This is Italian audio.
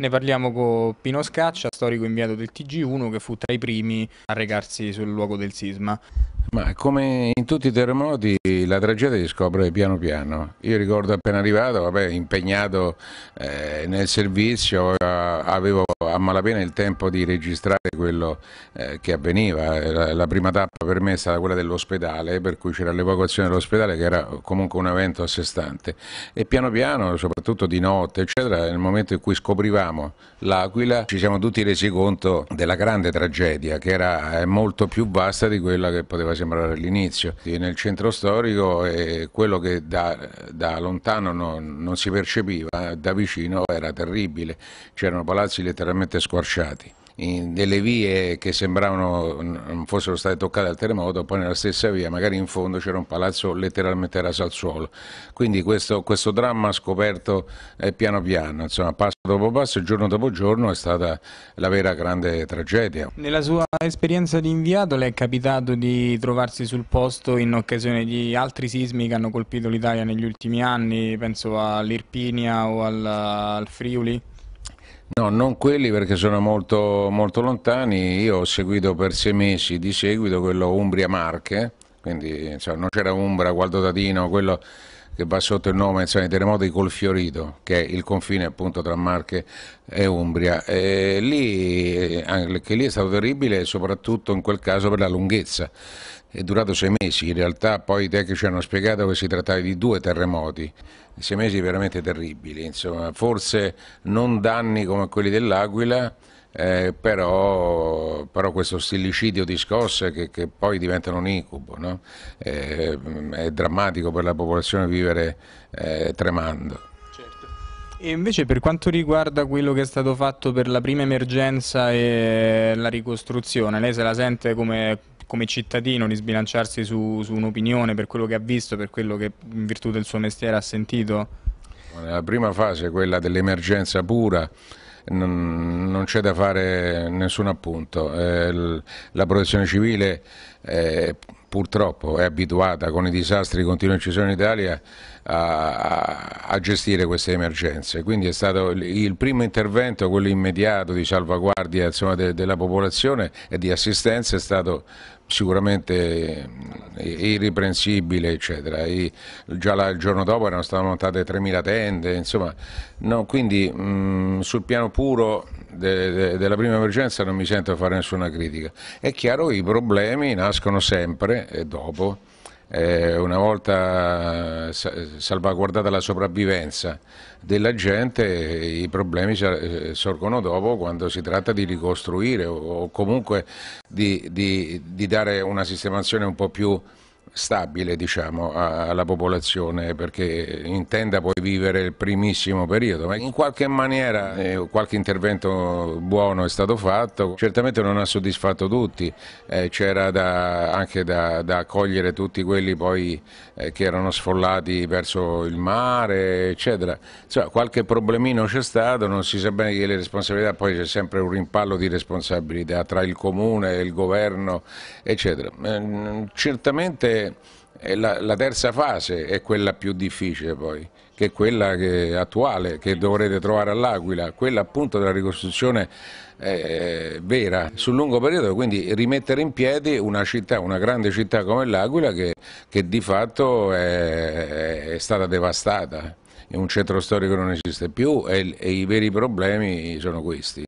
Ne parliamo con Pino Scaccia, storico inviato del TG1 che fu tra i primi a recarsi sul luogo del sisma. Ma come in tutti i terremoti la tragedia si scopre piano piano. Io ricordo appena arrivato, vabbè, impegnato eh, nel servizio, avevo a malapena il tempo di registrare quello eh, che avveniva. La, la, prima tappa per me è stata quella dell'ospedale, per cui c'era l'evacuazione dell'ospedale che era comunque un evento a sé stante. E piano piano, soprattutto di notte, eccetera, nel momento in cui scoprivamo l'Aquila, ci siamo tutti resi conto della grande tragedia che era eh, molto più vasta di quella che poteva sembrare all'inizio. Nel centro storico eh, quello che da, da lontano non, non si percepiva, eh, da vicino era terribile. C'erano palazzi letteralmente totalmente squarciati delle vie che sembravano non fossero state toccate dal terremoto, poi nella stessa via, magari in fondo c'era un palazzo letteralmente raso al suolo. Quindi questo, questo dramma scoperto eh, piano piano, insomma, passo dopo passo, giorno dopo giorno è stata la vera grande tragedia. Nella sua esperienza di inviato le è capitato di trovarsi sul posto in occasione di altri sismi che hanno colpito l'Italia negli ultimi anni, penso all'Irpinia o al, al Friuli? No, non quelli perché sono molto, molto lontani. Io ho seguito per sei mesi di seguito quello Umbria Marche, quindi cioè, non c'era Umbra, Gualdotatino, quello che va sotto il nome insomma, dei terremoti di Colfiorito, che è il confine appunto tra Marche e Umbria. E lì, eh, anche lì è stato terribile, soprattutto in quel caso per la lunghezza è durato sei mesi, in realtà poi i tecnici hanno spiegato che si trattava di due terremoti, sei mesi veramente terribili, insomma, forse non danni come quelli dell'Aquila, eh, però, però, questo stillicidio di scosse che, che poi diventano un incubo, no? eh, è drammatico per la popolazione vivere eh, tremando. Certo. E invece per quanto riguarda quello che è stato fatto per la prima emergenza e la ricostruzione, lei se la sente come come cittadino di sbilanciarsi su, su un'opinione per quello che ha visto, per quello che in virtù del suo mestiere ha sentito? Nella prima fase, quella dell'emergenza pura, non, c'è da fare nessun appunto. Eh, la protezione civile eh, purtroppo è abituata con i disastri continui che ci sono in Italia a, a, gestire queste emergenze. Quindi è stato il, primo intervento, quello immediato di salvaguardia insomma, de, della popolazione e di assistenza è stato sicuramente eh, irriprensibile, eccetera. E già il giorno dopo erano state montate 3.000 tende, insomma, no, quindi mh, mm, sul piano puro de, de, della prima emergenza non mi sento a fare nessuna critica. È chiaro che i problemi nascono sempre e dopo, eh, una volta eh, salvaguardata la sopravvivenza della gente, i problemi eh, sorgono dopo quando si tratta di ricostruire o, o comunque di, di, di dare una sistemazione un po' più stabile diciamo, alla popolazione perché intenda poi vivere il primissimo periodo, ma in qualche maniera eh, qualche intervento buono è stato fatto, certamente non ha soddisfatto tutti, eh, c'era da, anche da, da, accogliere tutti quelli poi eh, che erano sfollati verso il mare, eccetera. Insomma, qualche problemino c'è stato, non si sa bene che le responsabilità, poi c'è sempre un rimpallo di responsabilità tra il comune, e il governo, eccetera. Ehm, certamente la, la, terza fase è quella più difficile poi, che è quella che, attuale che dovrete trovare all'Aquila, quella appunto della ricostruzione eh, vera sul lungo periodo, quindi rimettere in piedi una città, una grande città come l'Aquila che, che, di fatto è, è stata devastata, è un centro storico non esiste più e, e i veri problemi sono questi.